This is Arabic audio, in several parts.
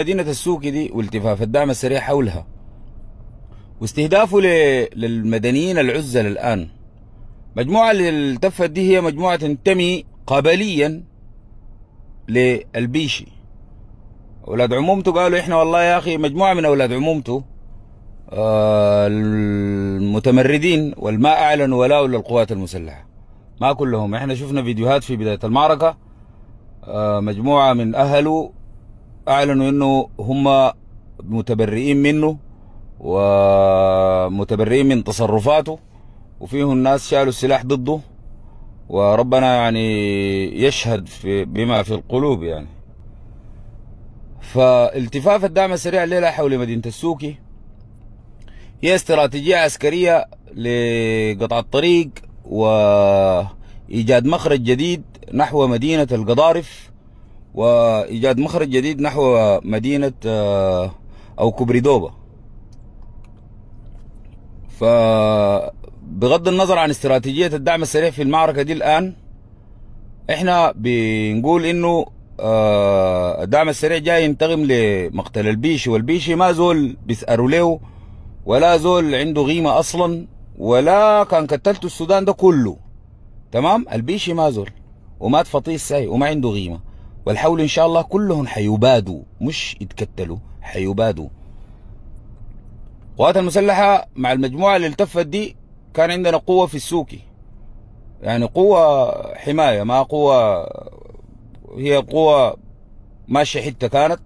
مدينة السوكي دي والتفاف الدعم السريع حولها واستهدافه للمدنيين العزل الآن مجموعة اللي التفت دي هي مجموعة تنتمي قبليا للبيشي أولاد عمومته قالوا إحنا والله يا أخي مجموعة من أولاد عمومته آه المتمردين والما أعلنوا ولا للقوات المسلحة ما كلهم إحنا شفنا فيديوهات في بداية المعركة آه مجموعة من أهله اعلنوا انه هم متبرئين منه ومتبرئين من تصرفاته وفيه الناس شالوا السلاح ضده وربنا يعني يشهد في بما في القلوب يعني فالتفاف الدعم السريع الليلة حول مدينة السوكي هي استراتيجية عسكرية لقطع الطريق وإيجاد مخرج جديد نحو مدينة القضارف وإيجاد مخرج جديد نحو مدينة آه، أو كوبريدوبا فبغض النظر عن استراتيجية الدعم السريع في المعركة دي الآن احنا بنقول انه آه، الدعم السريع جاي ينتقم لمقتل البيشي والبيشي ما زول بيسألوا له ولا زول عنده قيمة أصلا ولا كان كتلته السودان ده كله تمام البيشي ما زول ومات فطيس ساي وما عنده قيمة والحول ان شاء الله كلهم حيبادوا مش يتكتلوا حيبادوا القوات المسلحه مع المجموعه اللي التفت دي كان عندنا قوه في السوكي يعني قوه حمايه ما قوه هي قوه ماشيه حته كانت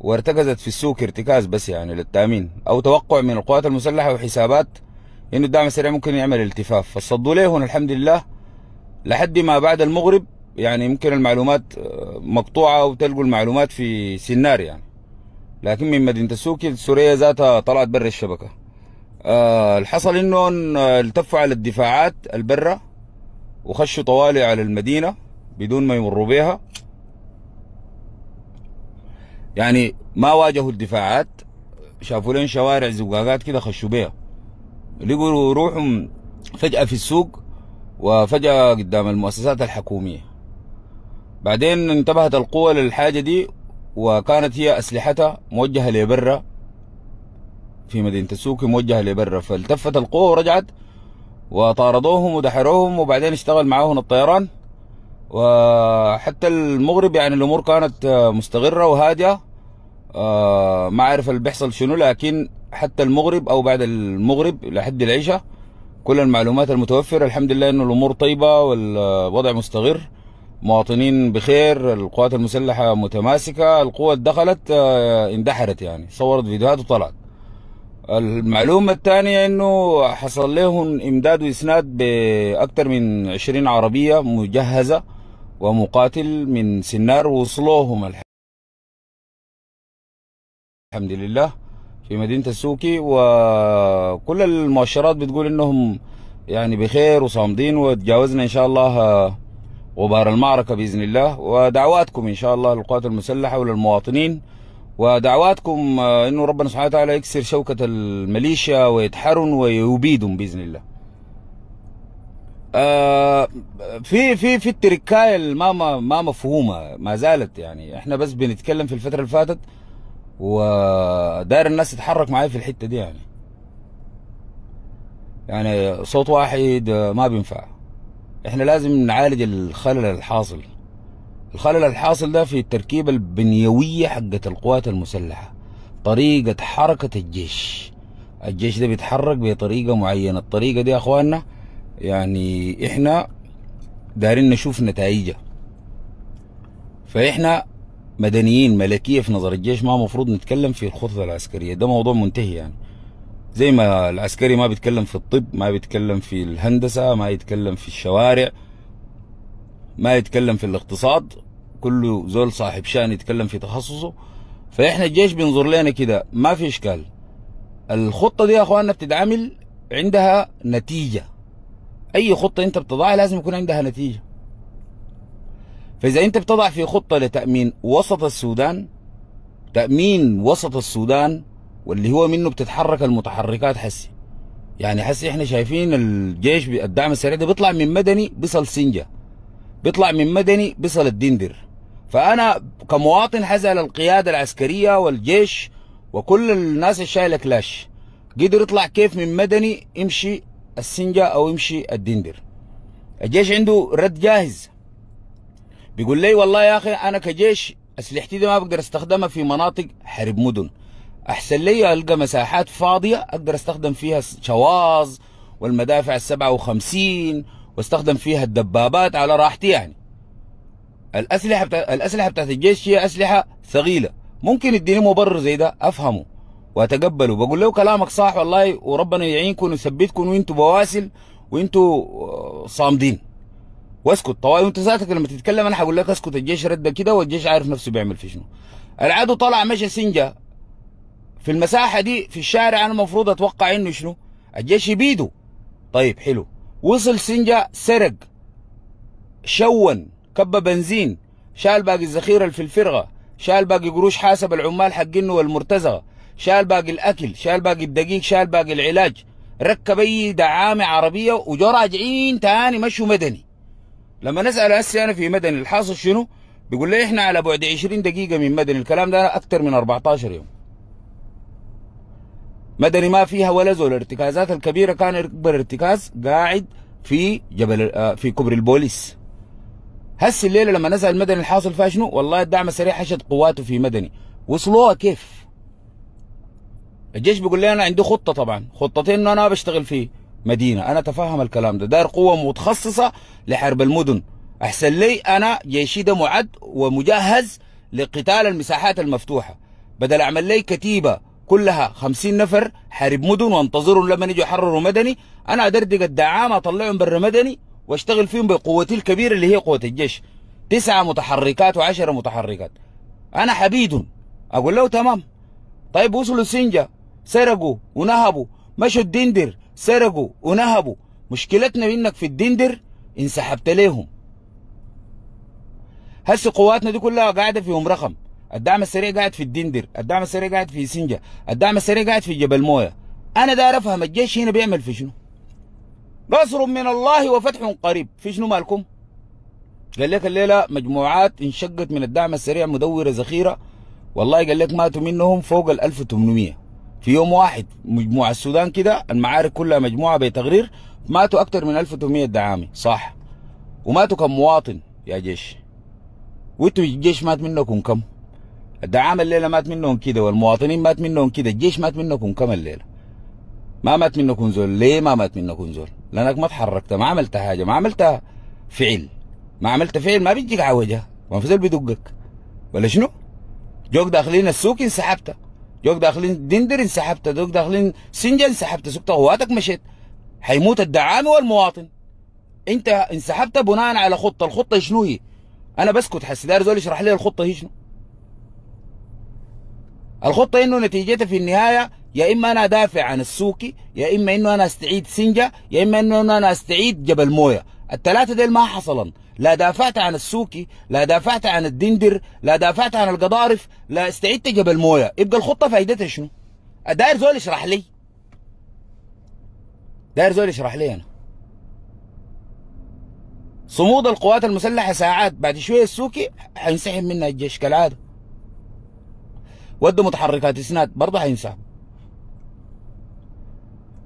وارتكزت في السوكي ارتكاز بس يعني للتامين او توقع من القوات المسلحه وحسابات انه الدعم السريع ممكن يعمل التفاف فصدوا ليهم الحمد لله لحد ما بعد المغرب يعني يمكن المعلومات آه، مقطوعه وتلقوا المعلومات في سنار يعني لكن من مدينه السوكي السورية ذاتها طلعت برا الشبكه أه الحصل انه آه، التفوا على الدفاعات البرة وخشوا طوالي على المدينه بدون ما يمروا بها يعني ما واجهوا الدفاعات شافوا لين شوارع زقاقات كده خشوا بيها لقوا روحهم فجأة في السوق وفجأة قدام المؤسسات الحكومية بعدين انتبهت القوة للحاجة دي وكانت هي أسلحتها موجهة لبرا في مدينة السوكي موجهة لبرا فالتفت القوة ورجعت وطاردوهم ودحروهم وبعدين اشتغل معاهم الطيران وحتى المغرب يعني الأمور كانت آه، مستغرة وهادئة آه، ما عارف اللي بيحصل شنو لكن حتى المغرب أو بعد المغرب لحد العشاء كل المعلومات المتوفرة الحمد لله إنه الأمور طيبة والوضع مستغر مواطنين بخير القوات المسلحة متماسكة القوة دخلت آه، اندحرت يعني صورت فيديوهات وطلعت المعلومة الثانية انه حصل لهم امداد واسناد باكثر من 20 عربية مجهزة ومقاتل من سنار وصلوهم الحمد لله في مدينة السوكي وكل المؤشرات بتقول انهم يعني بخير وصامدين وتجاوزنا ان شاء الله غبار المعركة بإذن الله ودعواتكم إن شاء الله للقوات المسلحة وللمواطنين ودعواتكم آه، أنه ربنا سبحانه وتعالى يكسر شوكة الميليشيا ويتحرن ويبيدهم بإذن الله آه، في في في التركايه ما ما مفهومه ما زالت يعني احنا بس بنتكلم في الفتره اللي فاتت وداير الناس تتحرك معايا في الحته دي يعني يعني صوت واحد آه، ما بينفع احنا لازم نعالج الخلل الحاصل الخلل الحاصل ده في التركيبة البنيوية حقت القوات المسلحة طريقة حركة الجيش الجيش ده بيتحرك بطريقة معينة الطريقة دي يا اخواننا يعني احنا دارين نشوف نتائجها فاحنا مدنيين ملكية في نظر الجيش ما مفروض نتكلم في الخطط العسكرية ده موضوع منتهي يعني زي ما العسكري ما بيتكلم في الطب ما بيتكلم في الهندسة ما يتكلم في الشوارع ما يتكلم في الاقتصاد كله زول صاحب شان يتكلم في تخصصه فاحنا الجيش بينظر لنا كده ما في اشكال الخطه دي يا اخواننا بتتعمل عندها نتيجه اي خطه انت بتضعها لازم يكون عندها نتيجه فاذا انت بتضع في خطه لتامين وسط السودان تامين وسط السودان واللي هو منه بتتحرك المتحركات حسي يعني حسي احنا شايفين الجيش الدعم السريع ده بيطلع من مدني بيصل سنجه بيطلع من مدني بيصل الدندر فانا كمواطن حزل القياده العسكريه والجيش وكل الناس الشايله كلاش قدر يطلع كيف من مدني يمشي السنجه او يمشي الدندر الجيش عنده رد جاهز بيقول لي والله يا اخي انا كجيش اسلحتي دي ما بقدر استخدمها في مناطق حرب مدن احسن لي القى مساحات فاضيه اقدر استخدم فيها شواظ والمدافع ال 57 واستخدم فيها الدبابات على راحتي يعني الاسلحه بتا... الاسلحه بتاعت الجيش هي اسلحه ثقيله ممكن يديني مبرر زي ده افهمه واتقبله بقول له كلامك صح والله وربنا يعينكم ويثبتكم وانتوا بواسل وانتوا آه، صامدين واسكت طوالي وانت ذاتك لما تتكلم انا هقول لك اسكت الجيش رد كده والجيش عارف نفسه بيعمل في شنو العدو طلع مشى سنجه في المساحه دي في الشارع انا المفروض اتوقع انه شنو؟ الجيش بيده طيب حلو وصل سنجا سرق شون كب بنزين شال باقي الذخيره اللي في الفرقه شال باقي قروش حاسب العمال حقينه والمرتزقه شال باقي الاكل شال باقي الدقيق شال باقي العلاج ركب اي دعامه عربيه وجو راجعين تاني مشوا مدني لما نسال هسه انا في مدني الحاصل شنو بيقول لي احنا على بعد 20 دقيقه من مدني الكلام ده اكثر من 14 يوم مدني ما فيها ولا زول الارتكازات الكبيره كان اكبر ارتكاز قاعد في جبل آه، في كبر البوليس هسه الليله لما نزل المدني الحاصل فيها شنو؟ والله الدعم السريع حشد قواته في مدني وصلوها كيف؟ الجيش بيقول لي انا عندي خطه طبعا خطتين انه انا بشتغل في مدينه انا اتفهم الكلام ده داير قوه متخصصه لحرب المدن احسن لي انا جيشي ده معد ومجهز لقتال المساحات المفتوحه بدل اعمل لي كتيبه كلها 50 نفر حارب مدن وانتظرهم لما يجوا يحرروا مدني انا ادردق الدعامه اطلعهم برا مدني واشتغل فيهم بقوتي الكبيره اللي هي قوه الجيش تسعه متحركات و10 متحركات انا حبيد اقول له تمام طيب وصلوا سنجا سرقوا ونهبوا مشوا الدندر سرقوا ونهبوا مشكلتنا انك في الدندر انسحبت ليهم هسه قواتنا دي كلها قاعده فيهم رقم الدعم السريع قاعد في الدندر الدعم السريع قاعد في سنجة الدعم السريع قاعد في جبل مويه انا داير افهم الجيش هنا بيعمل في شنو نصر من الله وفتح قريب في شنو مالكم قال لك الليله مجموعات انشقت من الدعم السريع مدوره ذخيره والله قال لك ماتوا منهم فوق ال 1800 في يوم واحد مجموعه السودان كده المعارك كلها مجموعه بتقرير ماتوا اكثر من 1800 دعامي صح وماتوا كم مواطن يا جيش وانتوا الجيش مات منكم كم الدعامة الليلة مات منهم كده والمواطنين مات منهم كده الجيش مات منكم كم الليلة ما مات منكم زول ليه ما مات منكم زول لأنك ما تحركت ما عملت حاجة ما عملت فعل ما عملت فعل ما بيجيك على وجهه ما في زول بيدقك ولا شنو جوك داخلين السوق انسحبت جوك داخلين دندر انسحبت جوك داخلين سنجا انسحبت سكت قواتك مشيت حيموت الدعامة والمواطن انت انسحبت بناء على خطة الخطة شنو هي انا بسكت دار زول يشرح لي الخطة هي شنو الخطة انه نتيجتها في النهاية يا اما انا ادافع عن السوكي يا اما انه انا استعيد سنجا يا اما انه انا استعيد جبل مويه الثلاثة ديل ما حصلا لا دافعت عن السوكي لا دافعت عن الدندر لا دافعت عن القضارف لا استعدت جبل مويه يبقى الخطة فائدتها شنو داير زول يشرح لي داير زول يشرح لي انا صمود القوات المسلحة ساعات بعد شوية السوكي حينسحب منها الجيش كالعادة ودوا متحركات اسناد برضه حينسحبوا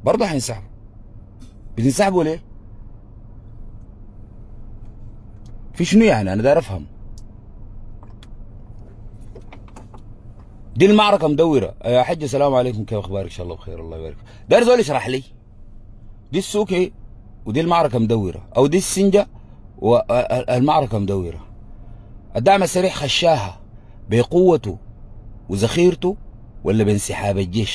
برضه حينسحبوا بتنسحبوا ليه؟ في شنو يعني انا داير افهم دي المعركه مدوره يا حجه السلام عليكم كيف اخبارك ان شاء الله بخير الله يبارك داير زول يشرح لي دي السوق إيه؟ ودي المعركه مدوره او دي السنجه والمعركه مدوره الدعم السريع خشاها بقوته وذخيرته ولا بانسحاب الجيش